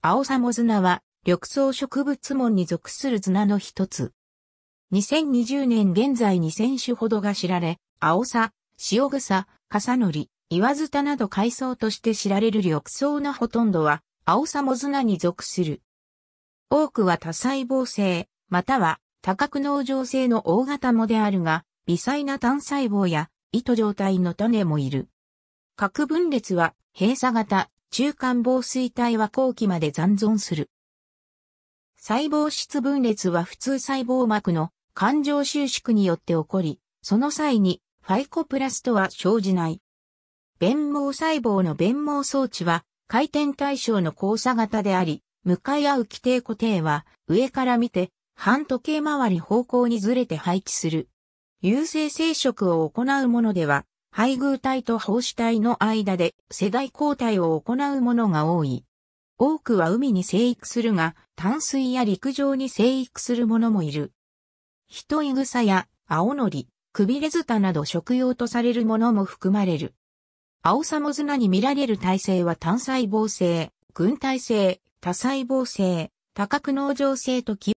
アオサモズナは、緑草植物門に属する綱の一つ。2020年現在2000種ほどが知られ、アオオサ、シグサ、カサノリ、イワズタなど海藻として知られる緑草のほとんどは、アオサモズナに属する。多くは多細胞性、または多角農場性の大型もであるが、微細な単細胞や糸状態の種もいる。核分裂は閉鎖型、中間防水体は後期まで残存する。細胞質分裂は普通細胞膜の感情収縮によって起こり、その際にファイコプラストは生じない。弁毛細胞の弁毛装置は回転対象の交差型であり、向かい合う規定固定は上から見て半時計回り方向にずれて配置する。有性生殖を行うものでは配偶体と胞子体の間で世代交代を行うものが多い。多くは海に生育するが、淡水や陸上に生育するものもいる。ヒトイグサや青のり、クビレズタなど食用とされるものも含まれる。アオサモズナに見られる体制は単細胞性、群体性、多細胞性、多角農場性とき、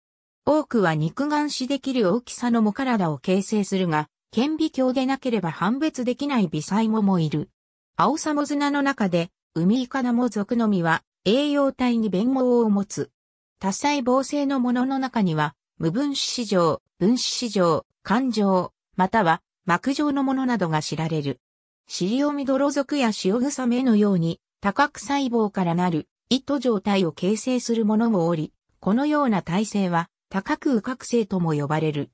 多くは肉眼視できる大きさのも体を形成するが、顕微鏡でなければ判別できない微細藻もいる。アオサモズナの中で、ウミイカナモ属のみは、栄養体に弁毛を持つ。多細胞性のものの中には、無分子市場、分子市場、環状、または膜状のものなどが知られる。シリオミドロ属や塩サメのように、多角細胞からなる糸状態を形成するものもおり、このような体制は多角右角性とも呼ばれる。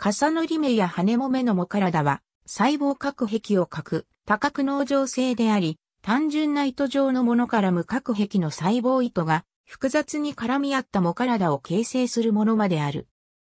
重なり目や羽もめのも体は、細胞核壁を核、多角能場性であり、単純な糸状のものから無核壁の細胞糸が、複雑に絡み合ったも体を形成するものまである。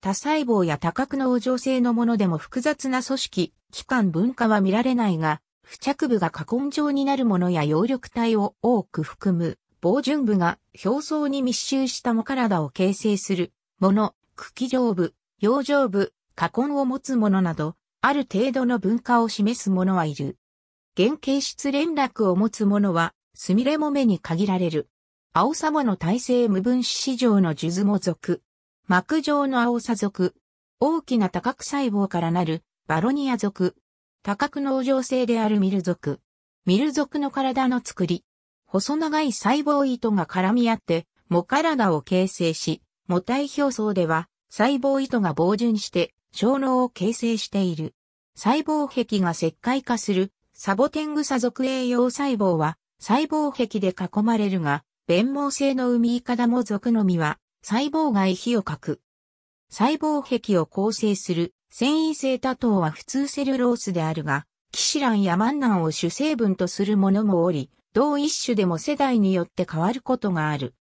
多細胞や多角能場性のものでも複雑な組織、器官分化は見られないが、付着部が過根状になるものや葉緑体を多く含む、防順部が表層に密集したも体を形成する、もの、茎上部、葉上部、過根を持つ者など、ある程度の文化を示す者はいる。原形質連絡を持つ者は、すみれも目に限られる。青さもの体制無分子史上の数珠も属。膜上の青さ属。大きな多角細胞からなるバロニア属。多角農場性であるミル属。ミル属の体の作り。細長い細胞糸が絡み合って、藻体を形成し、母体表層では細胞糸が膨潤して小脳を形成している。細胞壁が石灰化するサボテングサ属栄養細胞は細胞壁で囲まれるが、弁毛性のミイカダモ属の実は細胞外皮を核。細胞壁を構成する繊維性多糖は普通セルロースであるが、キシランやマンナンを主成分とするものもおり、同一種でも世代によって変わることがある。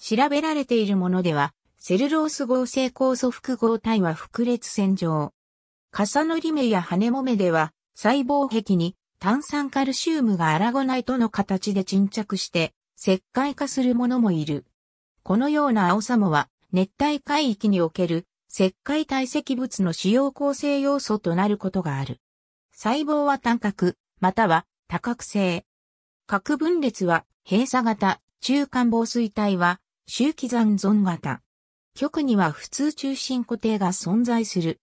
調べられているものでは、セルロース合成酵素複合体は複列線上。重のり目や羽もめでは、細胞壁に炭酸カルシウムがアラゴナイトの形で沈着して、石灰化するものもいる。このような青さもは、熱帯海域における石灰堆積物の主要構成要素となることがある。細胞は単核、または多角性。核分裂は閉鎖型、中間防水体は周期残存型。極には普通中心固定が存在する。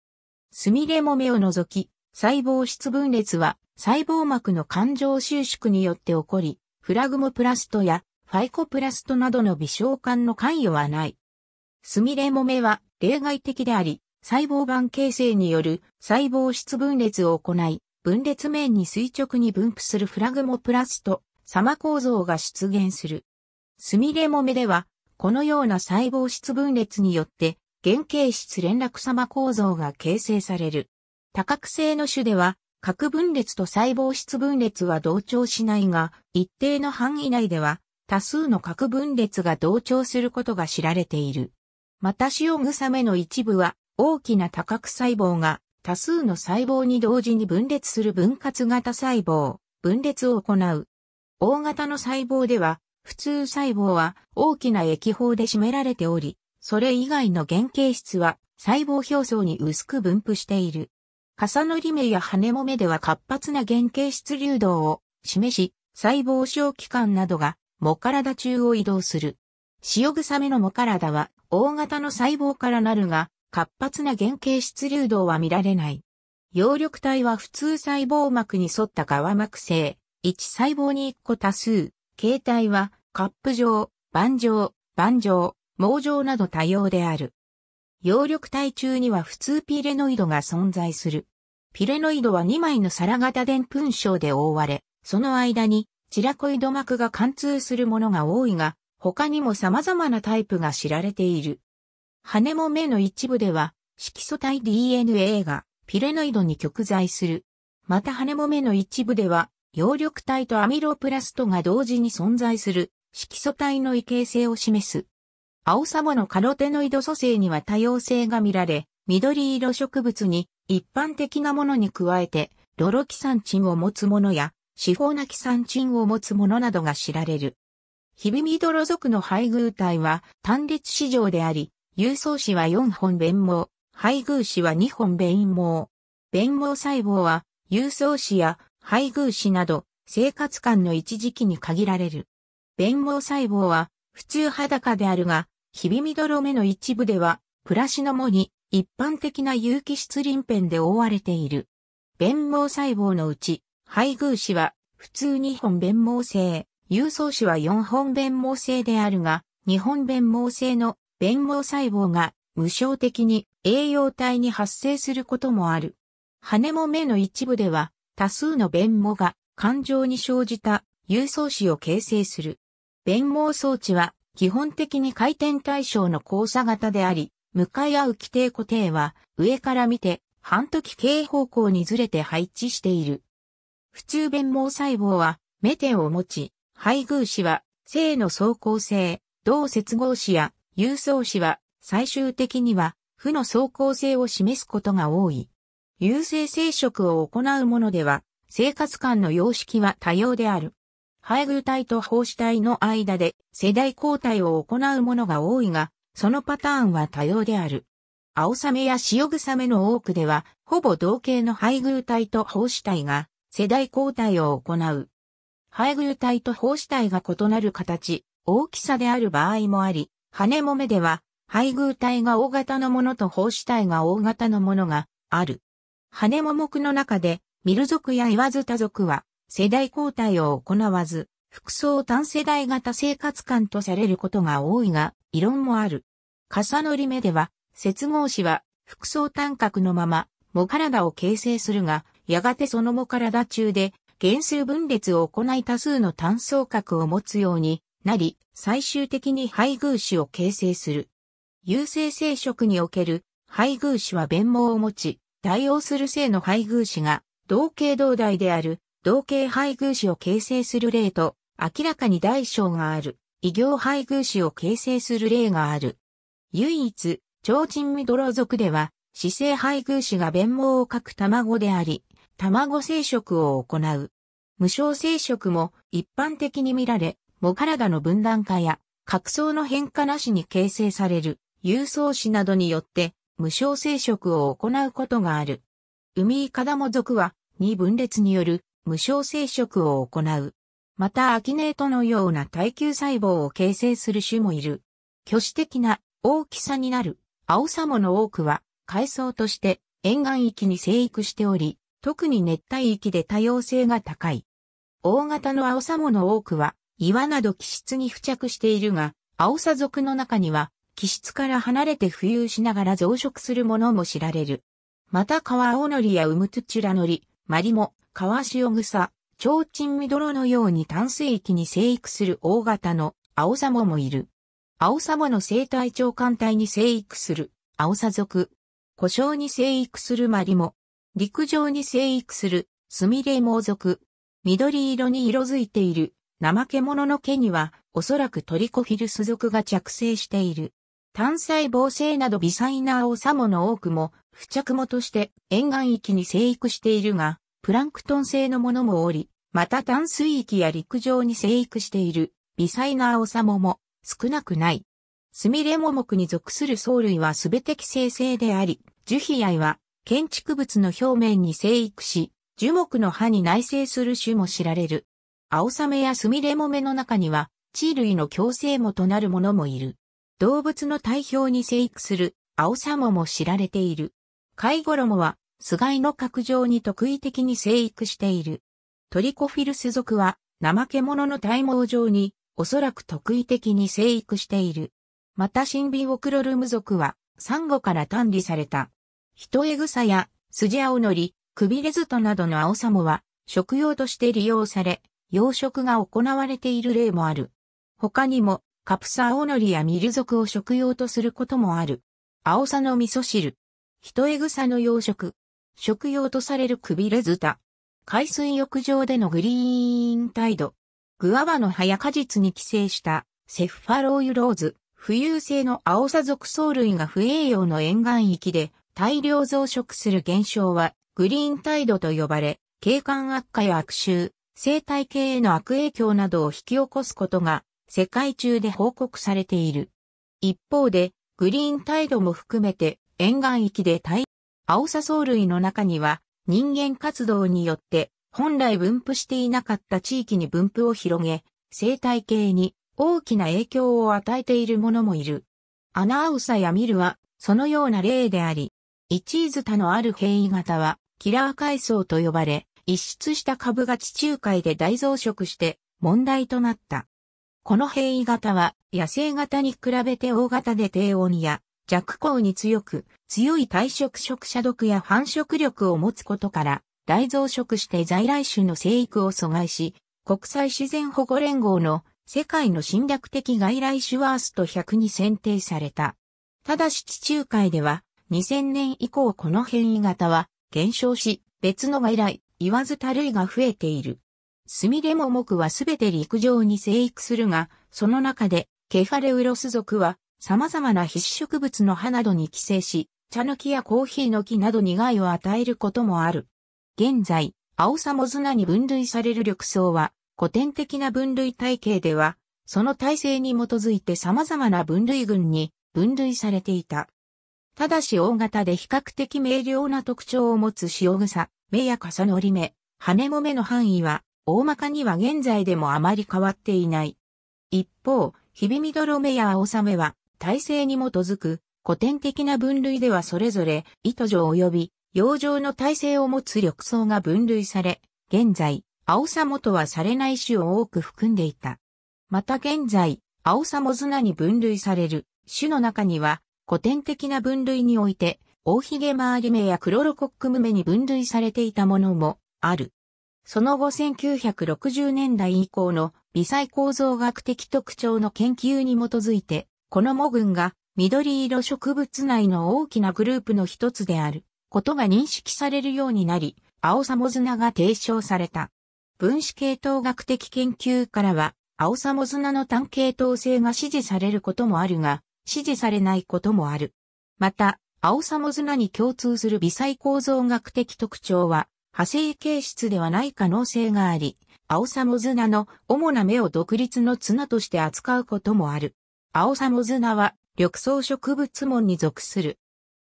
スミレモメを除き、細胞質分裂は細胞膜の感情収縮によって起こり、フラグモプラストやファイコプラストなどの微小管の関与はない。スミレモメは例外的であり、細胞板形成による細胞質分裂を行い、分裂面に垂直に分布するフラグモプラスト、様構造が出現する。スミレモメでは、このような細胞質分裂によって、原型質連絡様構造が形成される。多角性の種では、核分裂と細胞質分裂は同調しないが、一定の範囲内では、多数の核分裂が同調することが知られている。また塩草目の一部は、大きな多角細胞が多数の細胞に同時に分裂する分割型細胞、分裂を行う。大型の細胞では普通細胞は大きな液胞で占められており、それ以外の原型質は細胞表層に薄く分布している。重のり目や羽も目では活発な原型質流動を示し、細胞小器官などが藻体中を移動する。塩臭めの藻体は大型の細胞からなるが、活発な原型質流動は見られない。葉緑体は普通細胞膜に沿った皮膜性、1細胞に1個多数、形態は、カップ状、盤状、盤状、網状など多様である。葉緑体中には普通ピレノイドが存在する。ピレノイドは2枚の皿型でんぷん症で覆われ、その間にチラコイド膜が貫通するものが多いが、他にも様々なタイプが知られている。羽も目の一部では、色素体 DNA がピレノイドに極在する。また羽も目の一部では、葉緑体とアミロプラストが同時に存在する色素体の異形性を示す。青サモのカロテノイド組成には多様性が見られ、緑色植物に一般的なものに加えて、ドロキサンチンを持つものや、シフォナキサンチンを持つものなどが知られる。ヒビミドロ属の配偶体は単列市場であり、有層子は4本弁毛、配偶子は2本弁毛。弁毛細胞は、有層子や配偶子など、生活感の一時期に限られる。弁毛細胞は、普通裸であるが、ひびみどろ目の一部では、プラシノモに一般的な有機質鱗片で覆われている。弁毛細胞のうち、配偶子は普通2本弁毛性、有層子は4本弁毛性であるが、日本弁毛性の弁毛細胞が無償的に栄養体に発生することもある。羽も目の一部では多数の弁護が感情に生じた郵送子を形成する。弁護装置は基本的に回転対象の交差型であり、向かい合う規定固定は上から見て半時計方向にずれて配置している。普通弁護細胞はメテを持ち、配偶子は性の走行性、同接合子や郵相子は最終的には負の走行性を示すことが多い。有性生殖を行うものでは、生活間の様式は多様である。配偶体と胞子体の間で世代交代を行うものが多いが、そのパターンは多様である。青サメや塩サメの多くでは、ほぼ同型の配偶体と胞子体が世代交代を行う。配偶体と胞子体が異なる形、大きさである場合もあり、羽もめでは、配偶体が大型のものと胞子体が大型のものがある。羽も目の中で、ミル族やイワズタ族は、世代交代を行わず、服装単世代型生活感とされることが多いが、異論もある。乗り目では、接合詞は、服装単角のまま、も体を形成するが、やがてそのも体中で、減数分裂を行い多数の単層角を持つようになり、最終的に配偶子を形成する。有性生殖における配偶子は弁毛を持ち、対応する性の配偶子が、同型同代である、同型配偶子を形成する例と、明らかに大小がある、異形配偶子を形成する例がある。唯一、超人ミドロ族では、姿性配偶子が弁毛を書く卵であり、卵生殖を行う。無償生殖も一般的に見られ、も体の分断化や、角層の変化なしに形成される、郵送子などによって無償生殖を行うことがある。ウミイカダモ族は、に分裂による無償生殖を行う。またアキネートのような耐久細胞を形成する種もいる。巨視的な大きさになるアオサモの多くは海藻として沿岸域に生育しており、特に熱帯域で多様性が高い。大型のアオサモの多くは岩など気質に付着しているが、アオサ族の中には気質から離れて浮遊しながら増殖するものも知られる。また川青のりやウムトゥチュラのり、マリも、川潮草、チンミドロのように淡水域に生育する大型のアオサモもいる。アオサモの生態長官体に生育するアオサ族。故障に生育するマリも、陸上に生育するスミレイモウ族。緑色に色づいている怠け者の毛にはおそらくトリコフィルス属が着生している。単細胞性など微細なオサモの多くも、付着もとして沿岸域に生育しているが、プランクトン性のものもおり、また淡水域や陸上に生育している微細なオサモも少なくない。スミレモ目に属する藻類は全て寄生性であり、樹皮愛は建築物の表面に生育し、樹木の葉に内生する種も知られる。青サメやスミレモメの中には、地類の共生もとなるものもいる。動物の体表に生育するアオサモも知られている。貝衣は、スガイの角上に特異的に生育している。トリコフィルス属は、怠け者の体毛上に、おそらく特異的に生育している。またシンビオクロルム属は、サンゴから単理された。ヒトエグサや、スジアオノリ、クビレズトなどのアオサモは、食用として利用され、養殖が行われている例もある。他にも、カプサオノリやミル属を食用とすることもある。アオサの味噌汁。ヒトエグサの養殖。食用とされるクビレズタ。海水浴場でのグリーンタイド。グアバの葉や果実に寄生したセフファローユローズ。浮遊性のアオサ属藻類が不栄養の沿岸域で大量増殖する現象はグリーンタイドと呼ばれ、景観悪化や悪臭、生態系への悪影響などを引き起こすことが世界中で報告されている。一方で、グリーン態度も含めて沿岸域で大、青さ藻類の中には人間活動によって本来分布していなかった地域に分布を広げ、生態系に大きな影響を与えているものもいる。アナウサやミルはそのような例であり、一ズタのある変異型はキラー海藻と呼ばれ、一出した株が地中海で大増殖して問題となった。この変異型は野生型に比べて大型で低温や弱光に強く強い退職。食者毒や繁殖力を持つことから大増殖して在来種の生育を阻害し国際自然保護連合の世界の侵略的外来種ワースト100に選定された。ただし地中海では2000年以降この変異型は減少し別の外来、言わずたるいが増えている。スミレモモクはすべて陸上に生育するが、その中で、ケファレウロス属は、様々な必植物の葉などに寄生し、茶の木やコーヒーの木などに害を与えることもある。現在、アオサモズナに分類される緑藻は、古典的な分類体系では、その体制に基づいて様々な分類群に分類されていた。ただし大型で比較的明瞭な特徴を持つ塩草、目や重のり目、羽も目の範囲は大まかには現在でもあまり変わっていない。一方、ヒビミドロメやアオサメは、体制に基づく古典的な分類ではそれぞれ、糸状及び洋上の体制を持つ緑藻が分類され、現在、アオサモとはされない種を多く含んでいた。また現在、アオサモズナに分類される種の中には、古典的な分類において、オオヒゲマアリメやクロロコックムメに分類されていたものもある。その後1960年代以降の微細構造学的特徴の研究に基づいて、このモ群が緑色植物内の大きなグループの一つであることが認識されるようになり、青サモズナが提唱された。分子系統学的研究からは、青サモズナの単系統性が支持されることもあるが、支持されないこともある。また、青サモズナに共通する微細構造学的特徴は、派生形質ではない可能性があり、アオサモズナの主な目を独立の綱として扱うこともある。アオサモズナは緑草植物門に属する。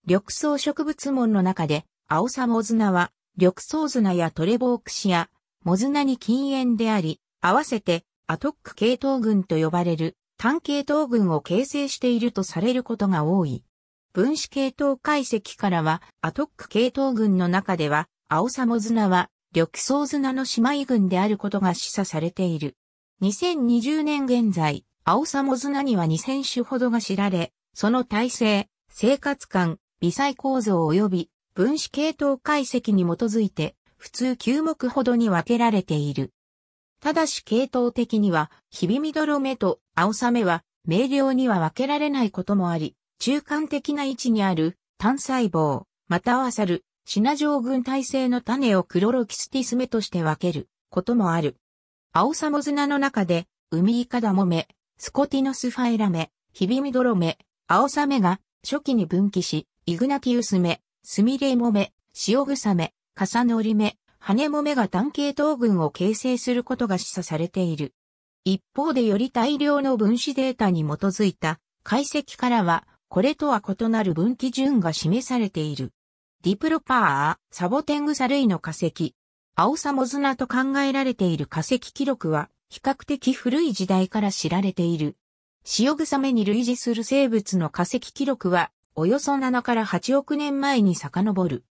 緑草植物門の中で、アオサモズナは緑草綱やトレボークシア、モズナに禁煙であり、合わせてアトック系統群と呼ばれる単系統群を形成しているとされることが多い。分子系統解析からは、アトック系統群の中では、アオサモズナは、緑藻ナの姉妹群であることが示唆されている。2020年現在、アオサモズナには2000種ほどが知られ、その体制、生活感、微細構造及び分子系統解析に基づいて、普通9目ほどに分けられている。ただし系統的には、ヒビミドロメとアオサメは、明瞭には分けられないこともあり、中間的な位置にある単細胞、またはサル、シナ状群体制の種をクロロキスティスメとして分けることもある。アオサモズナの中で、ウミイカダモメ、スコティノスファエラメ、ヒビミドロメ、アオサメが初期に分岐し、イグナティウスメ、スミレイモメ、シオグサメ、カサノリメ、ハネモメが単系統群を形成することが示唆されている。一方でより大量の分子データに基づいた解析からは、これとは異なる分岐順が示されている。ディプロパー、サボテングサ類の化石。アオサモズナと考えられている化石記録は、比較的古い時代から知られている。塩サメに類似する生物の化石記録は、およそ7から8億年前に遡る。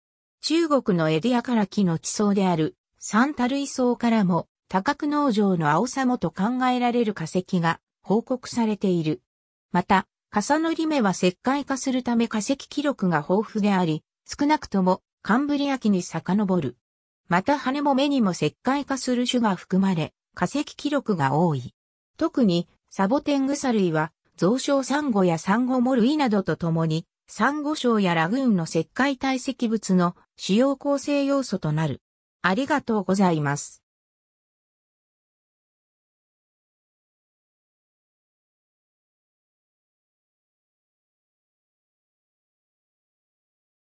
中国のエディアから木の地層である、サンタ類層からも、多角農場のアオサモと考えられる化石が報告されている。また、サノリメは石灰化するため化石記録が豊富であり、少なくともカンブリア紀に遡る。また羽も目にも石灰化する種が含まれ、化石記録が多い。特にサボテングサ類は、増床サンゴやサンゴモイなどとともに、サンゴ礁やラグーンの石灰堆積物の主要構成要素となる。ありがとうございます。